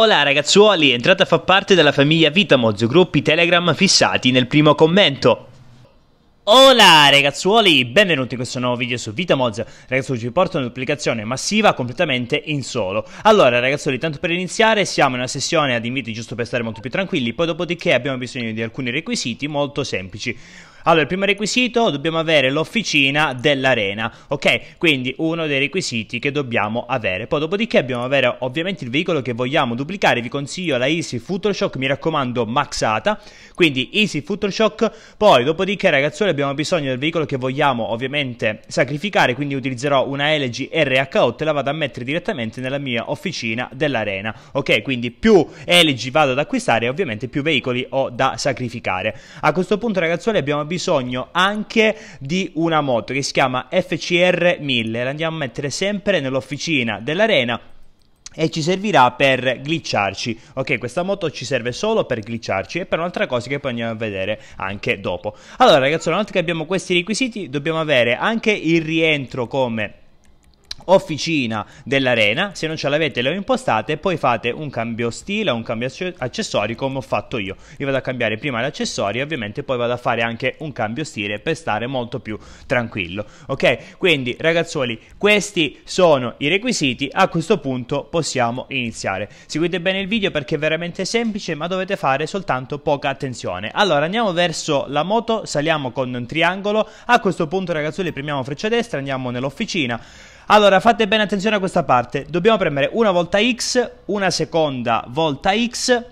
Hola ragazzuoli, entrate a far parte della famiglia Vitamoz, gruppi Telegram fissati nel primo commento. Hola ragazzuoli, benvenuti in questo nuovo video su Vitamoz. Ragazzi oggi vi porto una duplicazione massiva completamente in solo Allora ragazzuoli, tanto per iniziare siamo in una sessione ad inviti giusto per stare molto più tranquilli Poi dopodiché abbiamo bisogno di alcuni requisiti molto semplici allora, il primo requisito, dobbiamo avere l'officina dell'arena, ok? Quindi uno dei requisiti che dobbiamo avere. Poi dopodiché dobbiamo avere ovviamente il veicolo che vogliamo duplicare, vi consiglio la Easy Future Shock, mi raccomando maxata, quindi Easy Future Shock. Poi dopodiché ragazzuoli abbiamo bisogno del veicolo che vogliamo ovviamente sacrificare, quindi utilizzerò una LG RH8 e la vado a mettere direttamente nella mia officina dell'arena, ok? Quindi più LG vado ad acquistare, ovviamente più veicoli ho da sacrificare. A questo punto ragazzuoli abbiamo bisogno anche di una moto che si chiama FCR 1000, la andiamo a mettere sempre nell'officina dell'arena e ci servirà per glitcharci. Ok, questa moto ci serve solo per glitcharci e per un'altra cosa che poi andiamo a vedere anche dopo. Allora, ragazzi, una volta che abbiamo questi requisiti, dobbiamo avere anche il rientro come officina dell'arena, se non ce l'avete le impostate, poi fate un cambio stile, un cambio accessori come ho fatto io. Io vado a cambiare prima gli accessori ovviamente poi vado a fare anche un cambio stile per stare molto più tranquillo. Ok? Quindi ragazzuoli, questi sono i requisiti, a questo punto possiamo iniziare. Seguite bene il video perché è veramente semplice, ma dovete fare soltanto poca attenzione. Allora andiamo verso la moto, saliamo con un triangolo, a questo punto ragazzuoli premiamo freccia destra, andiamo nell'officina allora, fate bene attenzione a questa parte. Dobbiamo premere una volta X, una seconda volta X.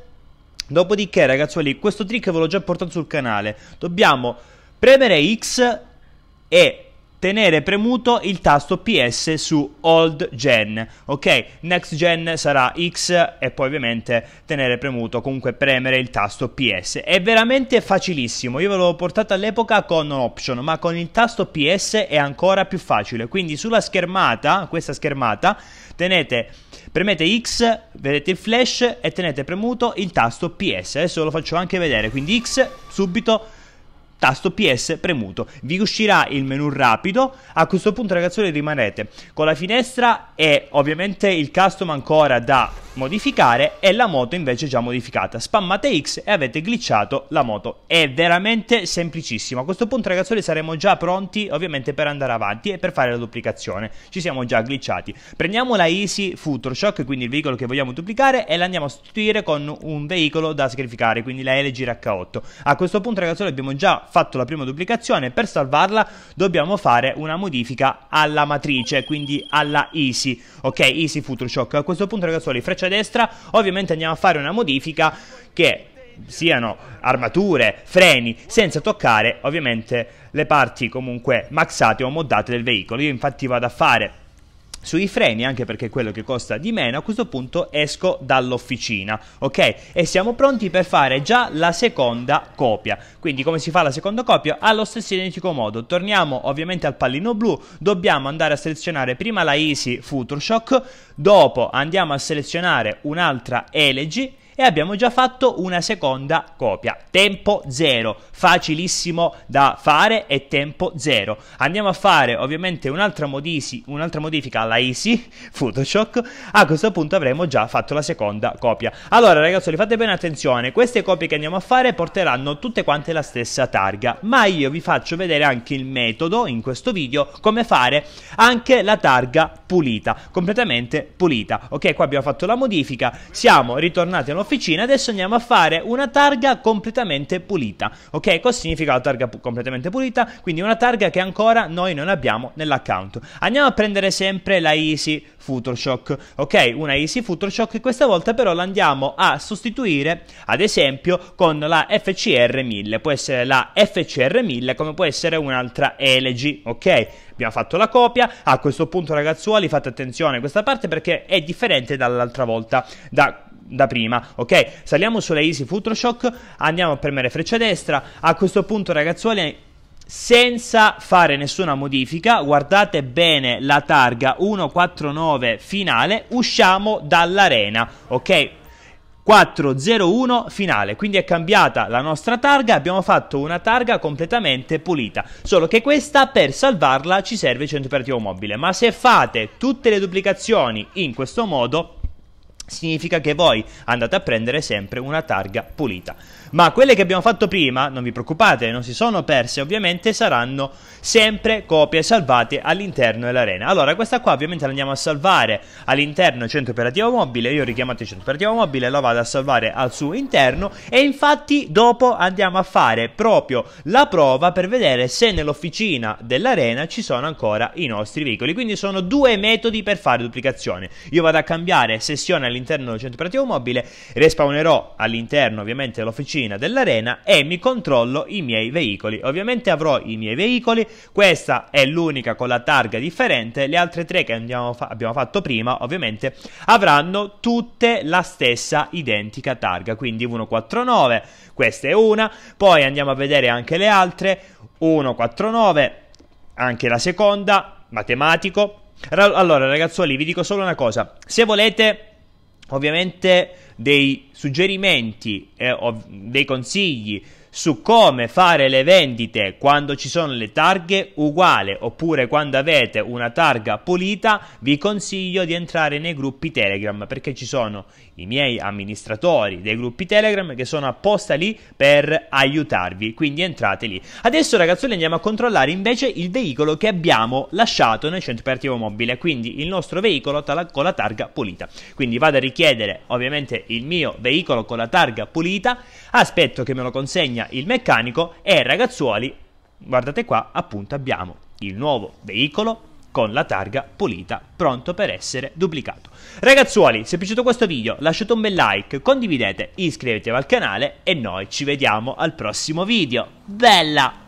Dopodiché, ragazzuoli, questo trick ve l'ho già portato sul canale. Dobbiamo premere X e tenere premuto il tasto PS su old gen, ok? Next gen sarà X e poi ovviamente tenere premuto, comunque premere il tasto PS. È veramente facilissimo, io ve l'avevo portato all'epoca con option, ma con il tasto PS è ancora più facile. Quindi sulla schermata, questa schermata, tenete premete X, vedete il flash e tenete premuto il tasto PS. Adesso ve lo faccio anche vedere, quindi X subito tasto PS premuto. Vi uscirà il menu rapido. A questo punto, ragazzi, rimanete con la finestra e ovviamente il custom ancora da modificare e la moto invece già modificata. Spammate X e avete glitchato la moto. È veramente semplicissimo. A questo punto, ragazzi, saremo già pronti ovviamente per andare avanti e per fare la duplicazione. Ci siamo già glitchati. Prendiamo la Easy Future Shock, quindi il veicolo che vogliamo duplicare, e la andiamo a sostituire con un veicolo da sacrificare, quindi la LG RH8. A questo punto, ragazzi, abbiamo già fatto la prima duplicazione, per salvarla dobbiamo fare una modifica alla matrice, quindi alla Easy, ok? Easy Future Shock. A questo punto ragazzuoli, freccia destra, ovviamente andiamo a fare una modifica che siano armature, freni, senza toccare ovviamente le parti comunque maxate o moddate del veicolo. Io infatti vado a fare sui freni, anche perché è quello che costa di meno, a questo punto esco dall'officina, ok? E siamo pronti per fare già la seconda copia. Quindi come si fa la seconda copia? Allo stesso identico modo. Torniamo ovviamente al pallino blu, dobbiamo andare a selezionare prima la Easy Future Shock, dopo andiamo a selezionare un'altra Elegy e abbiamo già fatto una seconda copia. Tempo zero, facilissimo da fare e tempo zero. Andiamo a fare ovviamente un'altra, modisi, modifica alla Easy Photoshop. A questo punto avremo già fatto la seconda copia. Allora ragazzi, fate bene attenzione, queste copie che andiamo a fare porteranno tutte quante la stessa targa, ma io vi faccio vedere anche il metodo in questo video come fare anche la targa pulita, completamente pulita. Ok, qua abbiamo fatto la modifica, siamo ritornati allo officina, adesso andiamo a fare una targa completamente pulita. Ok, cosa significa la targa pu completamente pulita? Quindi una targa che ancora noi non abbiamo nell'account. Andiamo a prendere sempre la Easy Futureshock, ok? Una Easy Futureshock, questa volta però la andiamo a sostituire, ad esempio, con la FCR 1000. Può essere la FCR 1000 come può essere un'altra Elegy, ok? Abbiamo fatto la copia, a questo punto ragazzuoli fate attenzione a questa parte perché è differente dall'altra volta, da da prima, ok? Saliamo sulla Easy Futroshock, andiamo a premere freccia destra, a questo punto ragazzuoli senza fare nessuna modifica, guardate bene la targa 149 finale, usciamo dall'arena, ok? 401 finale, quindi è cambiata la nostra targa, abbiamo fatto una targa completamente pulita, solo che questa per salvarla ci serve il centro operativo mobile, ma se fate tutte le duplicazioni in questo modo significa che voi andate a prendere sempre una targa pulita. Ma quelle che abbiamo fatto prima, non vi preoccupate, non si sono perse, ovviamente saranno sempre copie salvate all'interno dell'arena. Allora, questa qua ovviamente la andiamo a salvare all'interno del centro operativo mobile, io ho richiamato il centro operativo mobile, la vado a salvare al suo interno e infatti dopo andiamo a fare proprio la prova per vedere se nell'officina dell'arena ci sono ancora i nostri veicoli. Quindi sono due metodi per fare duplicazione. Io vado a cambiare sessione all'interno all'interno del centro operativo mobile, respawnerò all'interno ovviamente dell'officina dell'arena e mi controllo i miei veicoli. Ovviamente avrò i miei veicoli, questa è l'unica con la targa differente, le altre tre che fa abbiamo fatto prima ovviamente avranno tutte la stessa identica targa, quindi 149, questa è una, poi andiamo a vedere anche le altre, 149, anche la seconda, matematico. Allora ragazzuoli vi dico solo una cosa, se volete ovviamente dei suggerimenti, eh, ov- dei consigli su come fare le vendite quando ci sono le targhe uguale oppure quando avete una targa pulita vi consiglio di entrare nei gruppi Telegram perché ci sono i miei amministratori dei gruppi Telegram che sono apposta lì per aiutarvi, quindi entrate lì. Adesso ragazzuoli andiamo a controllare invece il veicolo che abbiamo lasciato nel centro operativo mobile, quindi il nostro veicolo con la targa pulita. Quindi vado a richiedere ovviamente il mio veicolo con la targa pulita aspetto che me lo consegna il meccanico e ragazzuoli, guardate qua, appunto abbiamo il nuovo veicolo con la targa pulita, pronto per essere duplicato. Ragazzuoli, se è piaciuto questo video lasciate un bel like, condividete, iscrivetevi al canale e noi ci vediamo al prossimo video. Bella!